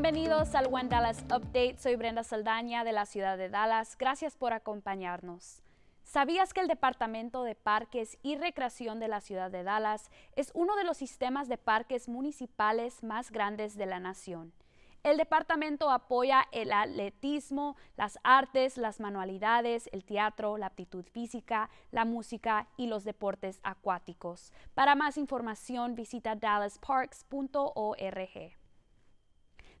Bienvenidos al One Dallas Update. Soy Brenda Saldaña de la ciudad de Dallas. Gracias por acompañarnos. ¿Sabías que el Departamento de Parques y Recreación de la ciudad de Dallas es uno de los sistemas de parques municipales más grandes de la nación? El departamento apoya el atletismo, las artes, las manualidades, el teatro, la aptitud física, la música y los deportes acuáticos. Para más información visita dallasparks.org.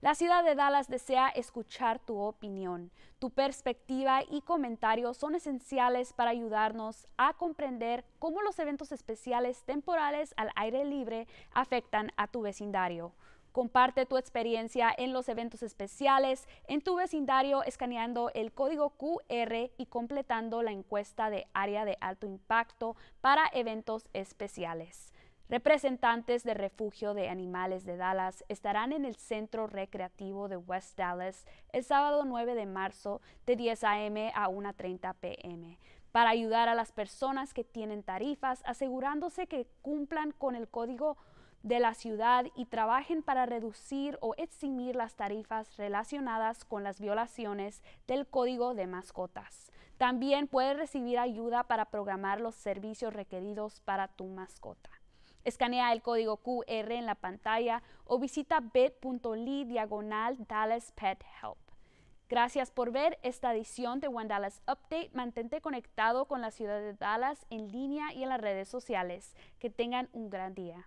La ciudad de Dallas desea escuchar tu opinión. Tu perspectiva y comentarios son esenciales para ayudarnos a comprender cómo los eventos especiales temporales al aire libre afectan a tu vecindario. Comparte tu experiencia en los eventos especiales en tu vecindario escaneando el código QR y completando la encuesta de área de alto impacto para eventos especiales. Representantes del Refugio de Animales de Dallas estarán en el Centro Recreativo de West Dallas el sábado 9 de marzo de 10 a.m. a 1.30 p.m para ayudar a las personas que tienen tarifas, asegurándose que cumplan con el código de la ciudad y trabajen para reducir o eximir las tarifas relacionadas con las violaciones del código de mascotas. También puedes recibir ayuda para programar los servicios requeridos para tu mascota. Escanea el código QR en la pantalla o visita bit.ly diagonal Dallas Pet Help. Gracias por ver esta edición de One Dallas Update. Mantente conectado con la ciudad de Dallas en línea y en las redes sociales. Que tengan un gran día.